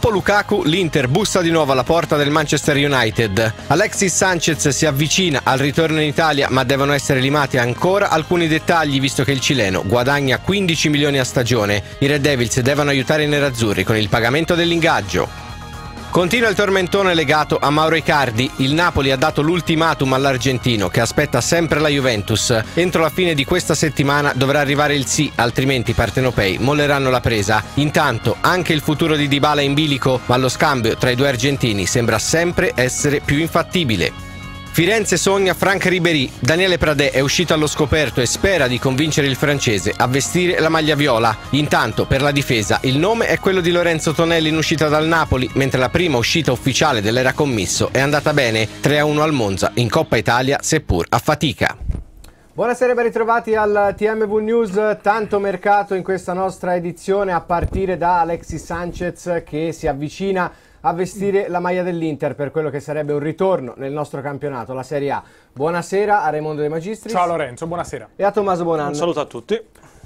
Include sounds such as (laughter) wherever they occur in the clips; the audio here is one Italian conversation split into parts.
Dopo Lukaku, l'Inter bussa di nuovo alla porta del Manchester United. Alexis Sanchez si avvicina al ritorno in Italia, ma devono essere limati ancora alcuni dettagli visto che il cileno guadagna 15 milioni a stagione. I Red Devils devono aiutare i nerazzurri con il pagamento dell'ingaggio. Continua il tormentone legato a Mauro Icardi. Il Napoli ha dato l'ultimatum all'argentino che aspetta sempre la Juventus. Entro la fine di questa settimana dovrà arrivare il sì, altrimenti i partenopei molleranno la presa. Intanto anche il futuro di Dybala è in bilico, ma lo scambio tra i due argentini sembra sempre essere più infattibile. Firenze sogna Frank Ribéry. Daniele Pradè è uscito allo scoperto e spera di convincere il francese a vestire la maglia viola. Intanto, per la difesa, il nome è quello di Lorenzo Tonelli in uscita dal Napoli, mentre la prima uscita ufficiale dell'era commisso è andata bene 3-1 al Monza in Coppa Italia, seppur a fatica. Buonasera e ben ritrovati al TMV News, tanto mercato in questa nostra edizione a partire da Alexis Sanchez che si avvicina a vestire la maglia dell'Inter per quello che sarebbe un ritorno nel nostro campionato, la Serie A. Buonasera a Raimondo De Magistris. Ciao Lorenzo, buonasera. E a Tommaso Bonanno. Un saluto a tutti.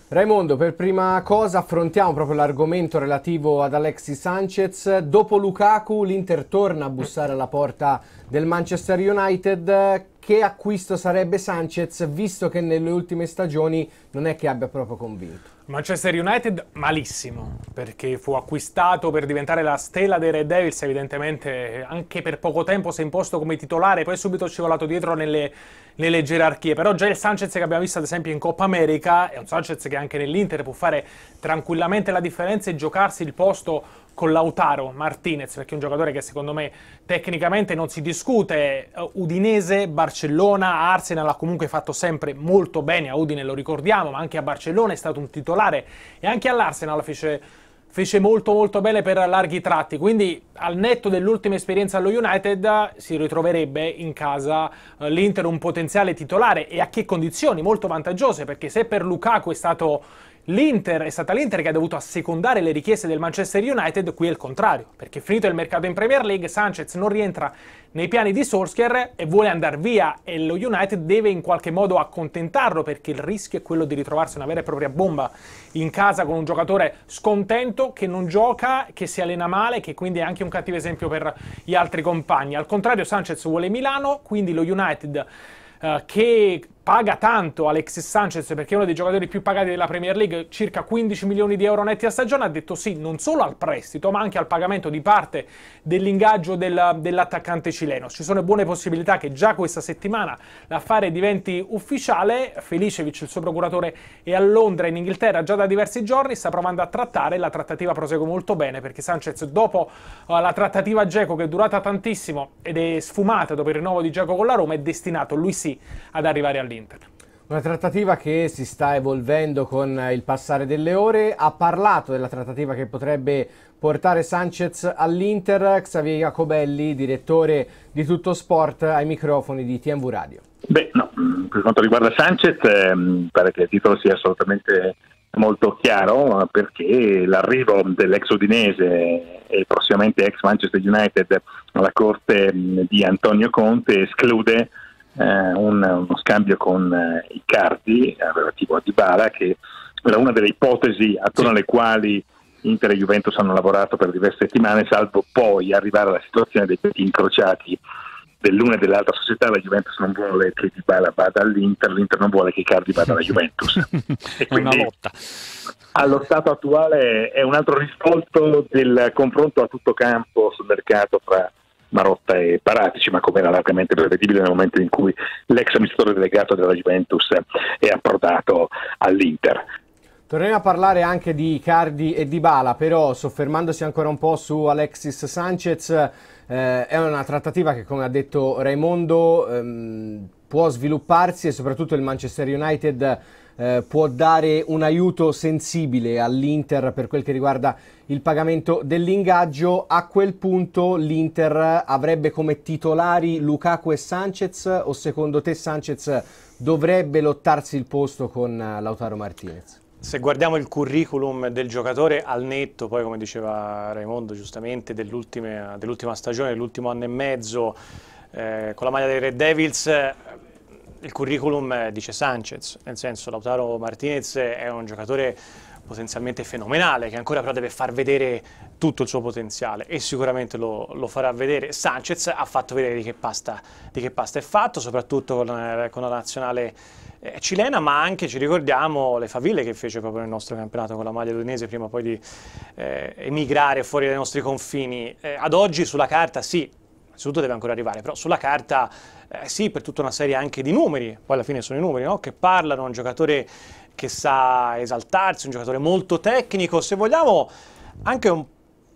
Raimondo, per prima cosa affrontiamo proprio l'argomento relativo ad Alexis Sanchez. Dopo Lukaku, l'Inter torna a bussare alla porta del Manchester United. Che acquisto sarebbe Sanchez, visto che nelle ultime stagioni non è che abbia proprio convinto? Manchester United malissimo, perché fu acquistato per diventare la stella dei Red Devils, evidentemente anche per poco tempo si è imposto come titolare, poi è subito scivolato dietro nelle, nelle gerarchie. Però già il Sanchez che abbiamo visto ad esempio in Coppa America è un Sanchez che anche nell'Inter può fare tranquillamente la differenza e giocarsi il posto con Lautaro Martinez, perché è un giocatore che secondo me tecnicamente non si discute. Eh, Udinese, Barcellona, Arsenal ha comunque fatto sempre molto bene, a Udine lo ricordiamo, ma anche a Barcellona è stato un titolare e anche all'Arsenal fece, fece molto molto bene per larghi tratti, quindi al netto dell'ultima esperienza allo United si ritroverebbe in casa eh, l'Inter un potenziale titolare e a che condizioni? Molto vantaggiose, perché se per Lukaku è stato L'Inter è stata l'Inter che ha dovuto assecondare le richieste del Manchester United, qui è il contrario, perché finito il mercato in Premier League, Sanchez non rientra nei piani di Solskjaer e vuole andare via e lo United deve in qualche modo accontentarlo perché il rischio è quello di ritrovarsi una vera e propria bomba in casa con un giocatore scontento che non gioca, che si allena male, che quindi è anche un cattivo esempio per gli altri compagni. Al contrario Sanchez vuole Milano, quindi lo United eh, che paga tanto Alexis Sanchez perché è uno dei giocatori più pagati della Premier League, circa 15 milioni di euro netti a stagione, ha detto sì non solo al prestito ma anche al pagamento di parte dell'ingaggio del, dell'attaccante cileno. Ci sono buone possibilità che già questa settimana l'affare diventi ufficiale, Felicevic, il suo procuratore, è a Londra in Inghilterra già da diversi giorni, sta provando a trattare, la trattativa prosegue molto bene perché Sanchez dopo eh, la trattativa Geco che è durata tantissimo ed è sfumata dopo il rinnovo di Geco con la Roma è destinato lui sì ad arrivare al dell'Inter. Una trattativa che si sta evolvendo con il passare delle ore. Ha parlato della trattativa che potrebbe portare Sanchez all'Inter. Xavier Jacobelli, direttore di Tutto Sport, ai microfoni di TMV Radio. Beh, no, mm, per quanto riguarda Sanchez, ehm, pare che il titolo sia assolutamente molto chiaro eh, perché l'arrivo dell'ex Udinese e prossimamente ex Manchester United alla corte mm, di Antonio Conte esclude eh, un, uno scambio con eh, Icardi eh, relativo a Dybala che era una delle ipotesi attorno alle quali Inter e Juventus hanno lavorato per diverse settimane, salvo poi arrivare alla situazione dei peti incrociati dell'una e dell'altra società, la Juventus non vuole che Dybala vada all'Inter, l'Inter non vuole che Cardi vada alla Juventus. è (laughs) quindi una lotta. Allo stato attuale è un altro risvolto del confronto a tutto campo sul mercato tra Marotta e Paratici, ma come era largamente prevedibile nel momento in cui l'ex amministratore delegato della Juventus è approdato all'Inter. Torniamo a parlare anche di Cardi e di Bala, però soffermandosi ancora un po' su Alexis Sanchez, eh, è una trattativa che come ha detto Raimondo ehm, può svilupparsi e soprattutto il Manchester United eh, può dare un aiuto sensibile all'Inter per quel che riguarda il pagamento dell'ingaggio, a quel punto l'Inter avrebbe come titolari Lukaku e Sanchez o secondo te Sanchez dovrebbe lottarsi il posto con eh, Lautaro Martinez? se guardiamo il curriculum del giocatore al netto, poi come diceva Raimondo giustamente, dell'ultima dell stagione, dell'ultimo anno e mezzo, eh, con la maglia dei Red Devils, il curriculum eh, dice Sanchez, nel senso Lautaro Martinez è un giocatore potenzialmente fenomenale che ancora però deve far vedere tutto il suo potenziale e sicuramente lo, lo farà vedere. Sanchez ha fatto vedere di che pasta, di che pasta è fatto, soprattutto con, eh, con la nazionale eh, cilena, ma anche ci ricordiamo le faville che fece proprio nel nostro campionato con la maglia ludinese prima poi di eh, emigrare fuori dai nostri confini. Eh, ad oggi sulla carta sì, innanzitutto deve ancora arrivare, però sulla carta eh, sì, per tutta una serie anche di numeri, poi alla fine sono i numeri no? che parlano, un giocatore che sa esaltarsi, un giocatore molto tecnico, se vogliamo anche un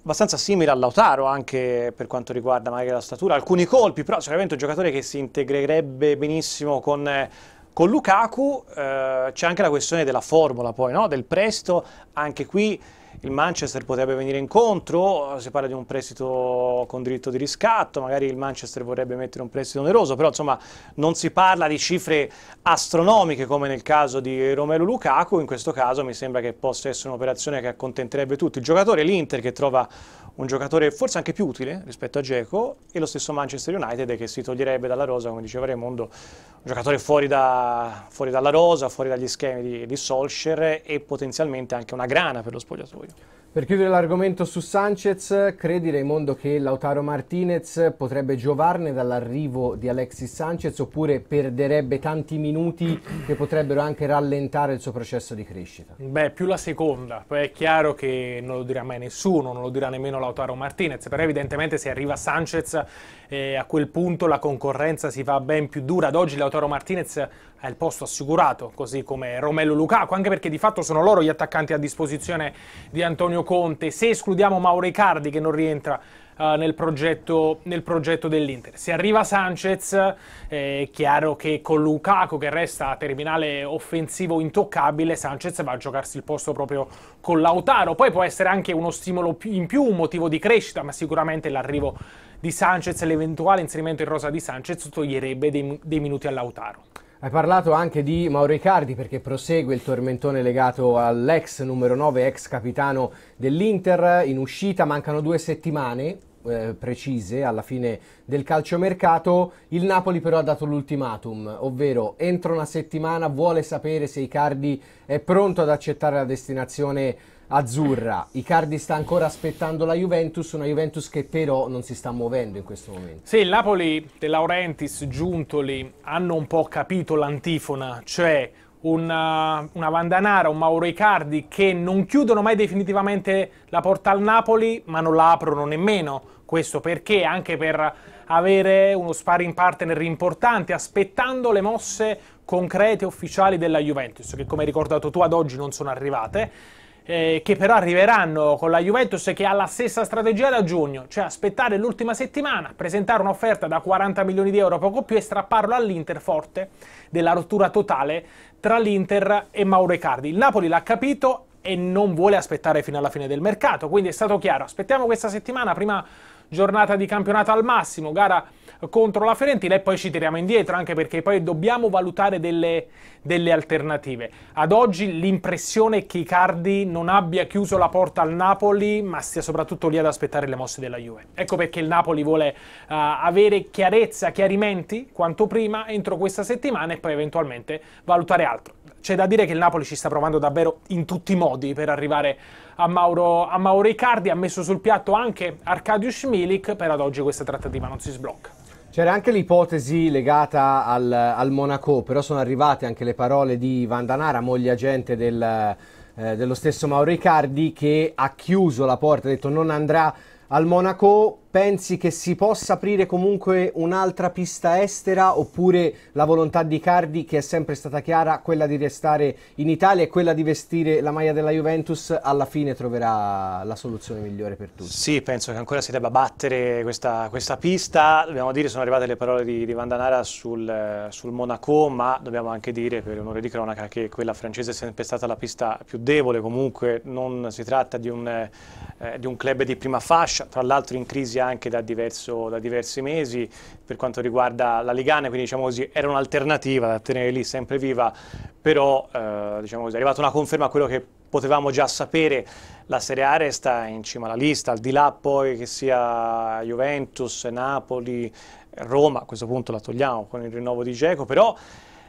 abbastanza simile a Lautaro anche per quanto riguarda magari la statura, alcuni colpi, però sicuramente un giocatore che si integrerebbe benissimo con, con Lukaku, eh, c'è anche la questione della formula poi, no? del presto, anche qui il Manchester potrebbe venire incontro, si parla di un prestito con diritto di riscatto, magari il Manchester vorrebbe mettere un prestito oneroso, però insomma non si parla di cifre astronomiche come nel caso di Romelu Lukaku, in questo caso mi sembra che possa essere un'operazione che accontenterebbe tutti, il giocatore l'Inter che trova un giocatore forse anche più utile rispetto a Geco e lo stesso Manchester United che si toglierebbe dalla rosa, come diceva Raimondo, un giocatore fuori, da, fuori dalla rosa, fuori dagli schemi di, di Solskjaer e potenzialmente anche una grana per lo spogliatoio. Per chiudere l'argomento su Sanchez, credi Raimondo che Lautaro Martinez potrebbe giovarne dall'arrivo di Alexis Sanchez oppure perderebbe tanti minuti che potrebbero anche rallentare il suo processo di crescita? Beh, più la seconda, poi è chiaro che non lo dirà mai nessuno, non lo dirà nemmeno Lautaro Martinez, però evidentemente se arriva Sanchez eh, a quel punto la concorrenza si fa ben più dura. Ad oggi Lautaro Martinez ha il posto assicurato, così come Romello Lucaco, anche perché di fatto sono loro gli attaccanti a disposizione di Antonio Conte, se escludiamo Mauro Icardi che non rientra uh, nel, progetto, nel, progetto, dell'Inter. Se arriva Sanchez, eh, è chiaro che con Lukaku che resta a terminale offensivo intoccabile, Sanchez va a giocarsi il posto proprio con Lautaro. Poi può essere anche uno stimolo in più, un motivo di crescita, ma sicuramente l'arrivo di Sanchez, l'eventuale inserimento in rosa di Sanchez toglierebbe dei, dei minuti a Lautaro. Hai parlato anche di Mauro Icardi perché prosegue il tormentone legato all'ex numero 9, ex capitano dell'Inter. In uscita mancano due settimane eh, precise alla fine del calciomercato. Il Napoli però ha dato l'ultimatum, ovvero entro una settimana vuole sapere se Icardi è pronto ad accettare la destinazione azzurra. Icardi sta ancora aspettando la Juventus, una Juventus che però non si sta muovendo in questo momento. Sì, il Napoli, De Laurentiis, Giuntoli hanno un po' capito l'antifona, cioè una, uh, una Vandanara, un Mauro Icardi che non chiudono mai definitivamente la porta al Napoli, ma non la aprono nemmeno. Questo perché? Anche per avere uno sparring partner importante, aspettando le mosse concrete ufficiali della Juventus, che come hai ricordato tu ad oggi non sono arrivate eh, che però arriveranno con la Juventus che ha la stessa strategia da giugno, cioè aspettare l'ultima settimana, presentare un'offerta da 40 milioni di euro poco più e strapparlo all'Inter forte della rottura totale tra l'Inter e Mauro Icardi. Il Napoli l'ha capito e non vuole aspettare fino alla fine del mercato, quindi è stato chiaro, aspettiamo questa settimana prima giornata di campionato al massimo, gara contro la Fiorentina e poi ci tiriamo indietro anche perché poi dobbiamo valutare delle, delle alternative. Ad oggi l'impressione è che Icardi non abbia chiuso la porta al Napoli ma stia soprattutto lì ad aspettare le mosse della Juve. Ecco perché il Napoli vuole uh, avere chiarezza, chiarimenti quanto prima entro questa settimana e poi eventualmente valutare altro. C'è da dire che il Napoli ci sta provando davvero in tutti i modi per arrivare a Mauro, a Mauro Icardi, ha messo sul piatto anche Arkadiusz Milik, per ad oggi questa trattativa non si sblocca. C'era anche l'ipotesi legata al, al, Monaco, però sono arrivate anche le parole di Vandanara, moglie agente del, eh, dello stesso Mauro Icardi, che ha chiuso la porta, ha detto non andrà al Monaco pensi che si possa aprire comunque un'altra pista estera oppure la volontà di Cardi, che è sempre stata chiara, quella di restare in Italia e quella di vestire la maglia della Juventus, alla fine troverà la soluzione migliore per tutti? Sì, penso che ancora si debba battere questa, questa pista. Dobbiamo dire, sono arrivate le parole di, di Vandanara sul, sul Monaco, ma dobbiamo anche dire, per onore di cronaca, che quella francese è sempre stata la pista più debole. Comunque non si tratta di un, eh, di un club di prima fascia, tra l'altro in crisi anche anche da, diverso, da, diversi mesi per quanto riguarda la Ligana, quindi diciamo così era un'alternativa da tenere lì sempre viva, però eh, diciamo così, è arrivata una conferma a quello che potevamo già sapere, la Serie A resta in cima alla lista, al di là poi che sia Juventus, Napoli, Roma, a questo punto la togliamo con il rinnovo di Geco, però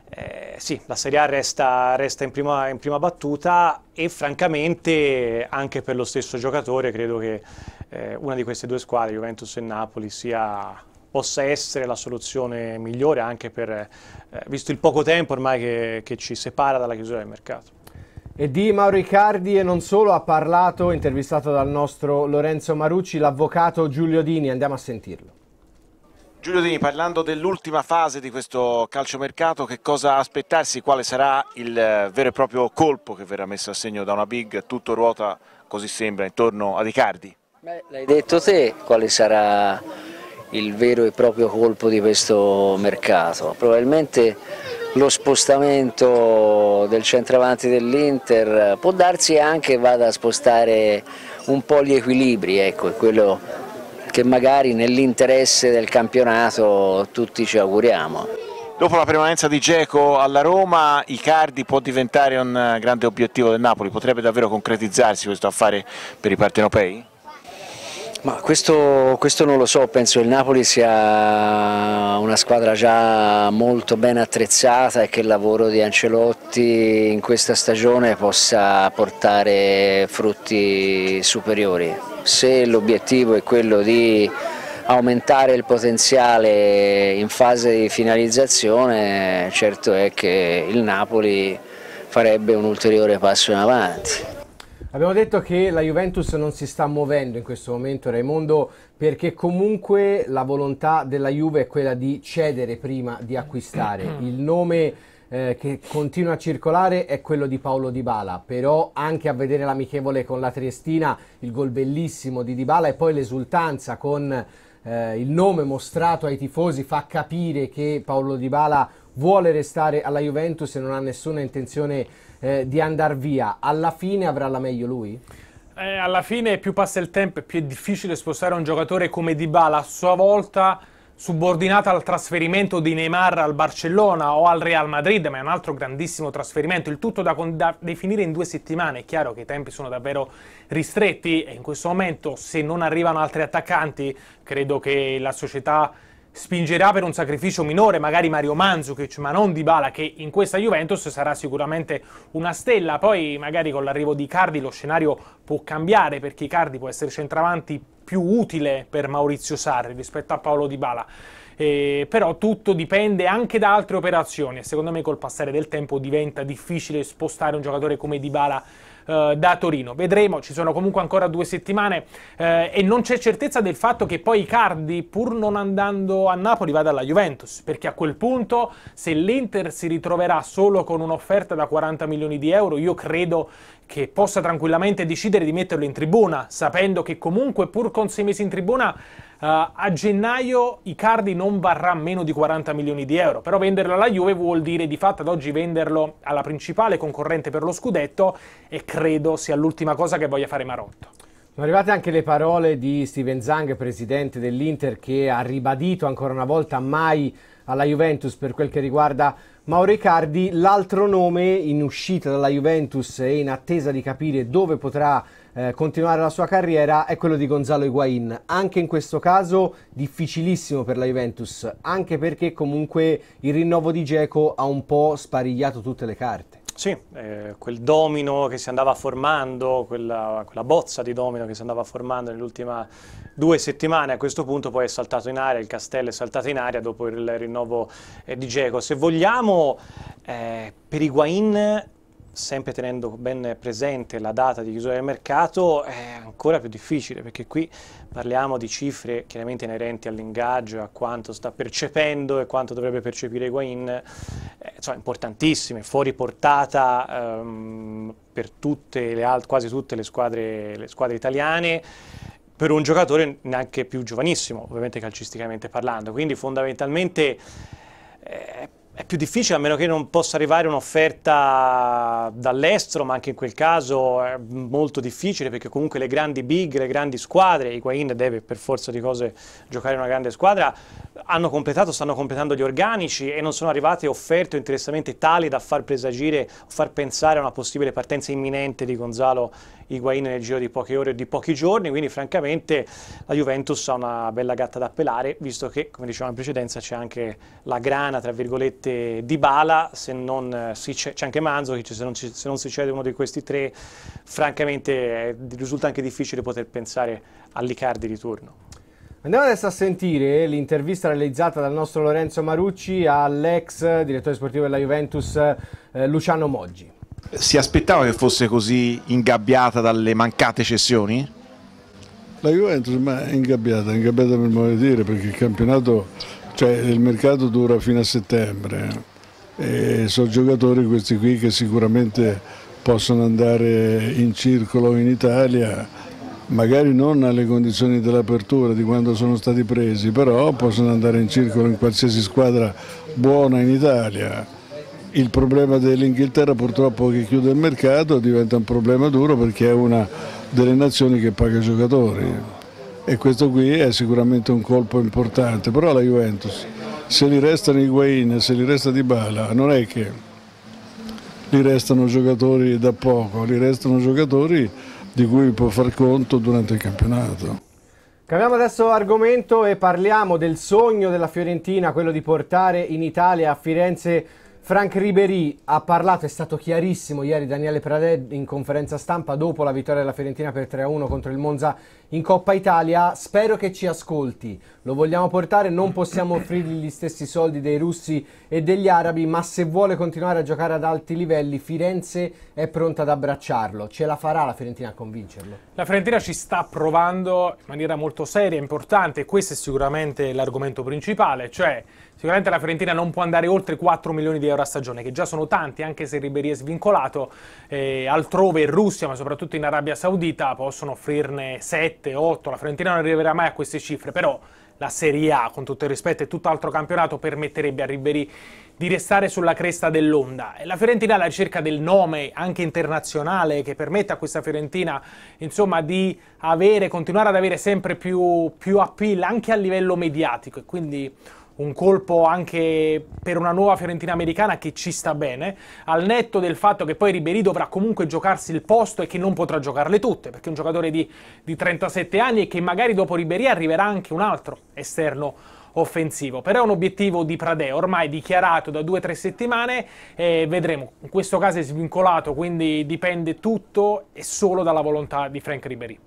eh, sì, la Serie A resta, resta in, prima, in, prima, battuta e francamente anche per lo stesso giocatore credo che eh, una di queste due squadre, Juventus e Napoli, sia, possa essere la soluzione migliore anche per, eh, visto il poco tempo ormai che, che ci separa dalla chiusura del mercato. E di Mauro Icardi e non solo ha parlato, intervistato dal nostro Lorenzo Marucci, l'avvocato Giulio Dini, andiamo a sentirlo. Giulio Dini, parlando dell'ultima fase di questo calciomercato, che cosa aspettarsi? Quale sarà il eh, vero e proprio colpo che verrà messo a segno da una big? Tutto ruota, così sembra, intorno ad Icardi. L'hai detto te, quale sarà il vero e proprio colpo di questo mercato? Probabilmente lo spostamento del centravanti dell'Inter eh, può darsi anche vada a spostare un po' gli equilibri, ecco, è quello che magari nell'interesse del campionato tutti ci auguriamo. Dopo la permanenza di Geco alla Roma, Icardi può diventare un eh, grande obiettivo del Napoli, potrebbe davvero concretizzarsi questo affare per i partenopei? Ma questo, questo, non lo so, penso che il Napoli sia una squadra già molto ben attrezzata e che il lavoro di Ancelotti in questa stagione possa portare frutti superiori se l'obiettivo è quello di aumentare il potenziale in fase di finalizzazione, certo è che il Napoli farebbe un ulteriore passo in avanti. Abbiamo detto che la Juventus non si sta muovendo in questo momento, Raimondo, perché comunque la volontà della Juve è quella di cedere prima di acquistare. Mm. Il nome eh, che continua a circolare è quello di Paolo Dybala, però anche a vedere l'amichevole con la Triestina, il gol bellissimo di Dybala e poi l'esultanza con eh, il nome mostrato ai tifosi fa capire che Paolo Dybala vuole restare alla Juventus e non ha nessuna intenzione eh, di andare via. Alla fine avrà la meglio lui? Eh, alla fine più passa il tempo e più è difficile spostare un giocatore come Dybala a sua volta subordinata al trasferimento di Neymar al Barcellona o al Real Madrid, ma è un altro grandissimo trasferimento, il tutto da, da, definire in due settimane, è chiaro che i tempi sono davvero ristretti e in questo momento se non arrivano altri attaccanti credo che la società spingerà per un sacrificio minore, magari Mario Mandzukic, ma non Dybala, che in questa Juventus sarà sicuramente una stella. Poi magari con l'arrivo di Cardi lo scenario può cambiare, perché Cardi può essere centravanti più utile per Maurizio Sarri rispetto a Paolo Dybala. Eh, però tutto dipende anche da altre operazioni e secondo me col passare del tempo diventa difficile spostare un giocatore come Dybala eh, da Torino. Vedremo, ci sono comunque ancora due settimane eh, e non c'è certezza del fatto che poi Icardi, pur non andando a Napoli, vada alla Juventus, perché a quel punto se l'Inter si ritroverà solo con un'offerta da 40 milioni di euro, io credo che possa tranquillamente decidere di metterlo in tribuna, sapendo che comunque pur con sei mesi in tribuna eh, a gennaio Icardi non varrà meno di 40 milioni di euro, però venderlo alla Juve vuol dire di fatto ad oggi venderlo alla principale concorrente per lo scudetto e credo sia l'ultima cosa che voglia fare Marotto. Sono arrivate anche le parole di Steven Zang, presidente dell'Inter, che ha ribadito ancora una volta mai alla Juventus per quel che riguarda Mauro Icardi. L'altro nome in uscita dalla Juventus e in attesa di capire dove potrà eh, continuare la sua carriera è quello di Gonzalo Higuain. Anche in questo caso difficilissimo per la Juventus, anche perché comunque il rinnovo di Geco ha un po' sparigliato tutte le carte. Sì, eh, quel domino che si andava formando, quella, quella, bozza di domino che si andava formando nelle ultime due settimane, a questo punto poi è saltato in aria, il castello è saltato in aria dopo il rinnovo eh, di Geco. Se vogliamo, eh, per Higuain sempre tenendo ben presente la data di chiusura del mercato, è ancora più difficile perché qui parliamo di cifre chiaramente inerenti all'ingaggio, a quanto sta percependo e quanto dovrebbe percepire Higuain, eh, importantissime, fuori portata ehm, per tutte le, quasi tutte le squadre, le squadre italiane per un giocatore neanche più giovanissimo, ovviamente calcisticamente parlando. Quindi fondamentalmente è eh, è più difficile a meno che non possa arrivare un'offerta dall'estero, ma anche in quel caso è molto difficile perché comunque le grandi big, le grandi squadre, Higuain deve per forza di cose giocare in una grande squadra, hanno completato, stanno completando gli organici e non sono arrivate offerte o interessamenti tali da far presagire o far pensare a una possibile partenza imminente di Gonzalo Higuain nel giro di poche ore o di pochi giorni, quindi francamente la Juventus ha una bella gatta da pelare, visto che, come dicevamo in precedenza, c'è anche la grana, tra virgolette, di Bala, se non eh, c'è anche Manzovic, se non, se non si cede uno di questi tre, francamente eh, risulta anche difficile poter pensare all'Icardi di turno. Andiamo adesso a sentire l'intervista realizzata dal nostro Lorenzo Marucci all'ex direttore sportivo della Juventus eh, Luciano Moggi si aspettava che fosse così ingabbiata dalle mancate cessioni? La Juventus ma è ingabbiata, ingabbiata per modo di dire perché il campionato, cioè il mercato dura fino a settembre eh, e sono giocatori questi qui che sicuramente possono andare in circolo in Italia magari non alle condizioni dell'apertura di quando sono stati presi, però possono andare in circolo in qualsiasi squadra buona in Italia il problema dell'Inghilterra purtroppo che chiude il mercato diventa un problema duro perché è una delle nazioni che paga i giocatori e questo qui è sicuramente un colpo importante, però la Juventus se li restano i Higuain, se li resta Di Bala, non è che li restano giocatori da poco, li restano giocatori di cui può far conto durante il campionato. Cambiamo adesso argomento e parliamo del sogno della Fiorentina, quello di portare in Italia a Firenze Frank Ribery ha parlato, è stato chiarissimo ieri Daniele Pradè in conferenza stampa dopo la vittoria della Fiorentina per 3-1 contro il Monza in Coppa Italia. Spero che ci ascolti, lo vogliamo portare, non possiamo offrirgli gli stessi soldi dei russi e degli arabi, ma se vuole continuare a giocare ad alti livelli Firenze è pronta ad abbracciarlo. Ce la farà la Fiorentina a convincerlo? La Fiorentina ci sta provando in maniera molto seria, importante, e questo è sicuramente l'argomento principale, cioè Sicuramente la Fiorentina non può andare oltre 4 milioni di euro a stagione, che già sono tanti, anche se Ribéry è svincolato. Eh, altrove in Russia, ma soprattutto in Arabia Saudita, possono offrirne 7, 8. La Fiorentina non arriverà mai a queste cifre, però la Serie A, con tutto il rispetto e tutt'altro campionato, permetterebbe a Ribéry di restare sulla cresta dell'onda. E la Fiorentina alla ricerca del nome anche internazionale che permette a questa Fiorentina insomma, di avere, continuare ad avere sempre più, più appeal anche a livello mediatico e quindi un colpo anche per una nuova Fiorentina americana che ci sta bene, al netto del fatto che poi Ribery dovrà comunque giocarsi il posto e che non potrà giocarle tutte, perché è un giocatore di, di 37 anni e che magari dopo Ribery arriverà anche un altro esterno offensivo. Però è un obiettivo di Pradè, ormai dichiarato da due o tre settimane, eh, vedremo. In questo caso è svincolato, quindi dipende tutto e solo dalla volontà di Frank Ribery.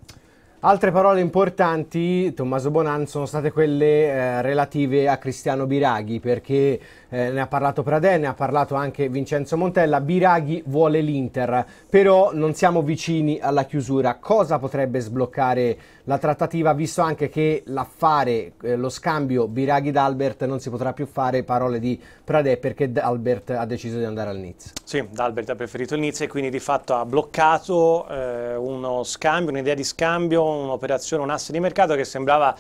Altre parole importanti, Tommaso Bonan, sono state quelle eh, relative a Cristiano Biraghi, perché eh, ne ha parlato Pradè, ne ha parlato anche Vincenzo Montella, Biraghi vuole l'Inter, però non siamo vicini alla chiusura. Cosa potrebbe sbloccare la trattativa, visto anche che l'affare, eh, lo scambio Biraghi-Dalbert non si potrà più fare, parole di Pradè perché Dalbert ha deciso di andare al Nizza? Sì, Dalbert ha preferito il Nizza e quindi di fatto ha bloccato eh, uno scambio, un'idea di scambio, un'operazione, un asse di mercato che sembrava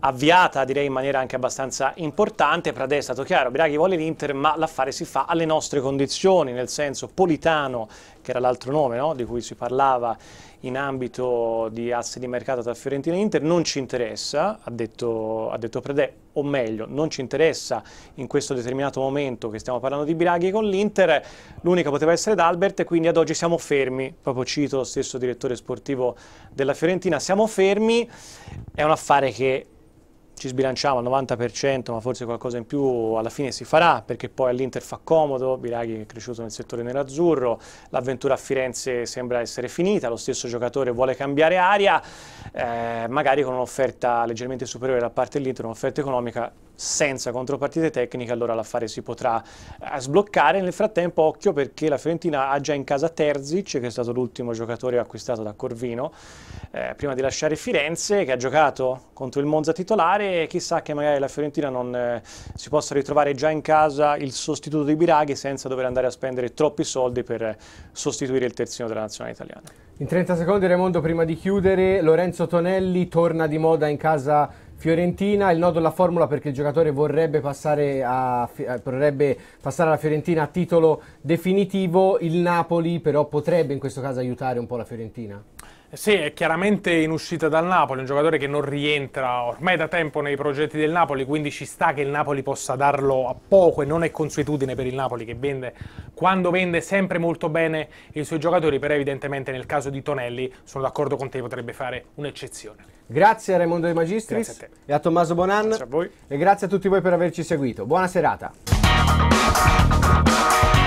avviata direi in maniera anche abbastanza importante. Pradè è stato chiaro, Biraghi vuole l'Inter ma l'affare si fa alle nostre condizioni, nel senso Politano, che era l'altro nome no? di cui si parlava in ambito di asse di mercato tra Fiorentina e Inter, non ci interessa, ha detto, ha detto Pradè, o meglio, non ci interessa in questo determinato momento che stiamo parlando di Biraghi con l'Inter, l'unica poteva essere D'Albert, e quindi ad oggi siamo fermi, proprio cito lo stesso direttore sportivo della Fiorentina, siamo fermi, è un affare che ci sbilanciamo al 90%, ma forse qualcosa in più alla fine si farà, perché poi all'Inter fa comodo, Biraghi è cresciuto nel settore nerazzurro, l'avventura a Firenze sembra essere finita, lo stesso giocatore vuole cambiare aria, eh, magari con un'offerta leggermente superiore da parte dell'Inter, un'offerta economica senza contropartite tecniche, allora l'affare si potrà eh, sbloccare. Nel frattempo occhio perché la Fiorentina ha già in casa Terzic, che è stato l'ultimo giocatore acquistato da Corvino, eh, prima di lasciare Firenze, che ha giocato contro il Monza titolare, chissà che magari la Fiorentina non eh, si possa ritrovare già in casa il sostituto di Biraghi senza dover andare a spendere troppi soldi per sostituire il terzino della nazionale italiana. In 30 secondi Raimondo, prima di chiudere, Lorenzo Tonelli torna di moda in casa Fiorentina, il nodo della formula perché il giocatore vorrebbe passare, a, eh, vorrebbe passare alla Fiorentina a titolo definitivo, il Napoli però potrebbe in questo caso aiutare un po' la Fiorentina? Sì, è chiaramente in uscita dal Napoli, un giocatore che non rientra ormai da tempo nei progetti del Napoli, quindi ci sta che il Napoli possa darlo a poco e non è consuetudine per il Napoli che vende, quando vende sempre molto bene i suoi giocatori, però evidentemente nel caso di Tonelli sono d'accordo con te, potrebbe fare un'eccezione. Grazie a Raimondo De Magistris grazie a te. e a Tommaso Bonan grazie a voi. e grazie a tutti voi per averci seguito. Buona serata.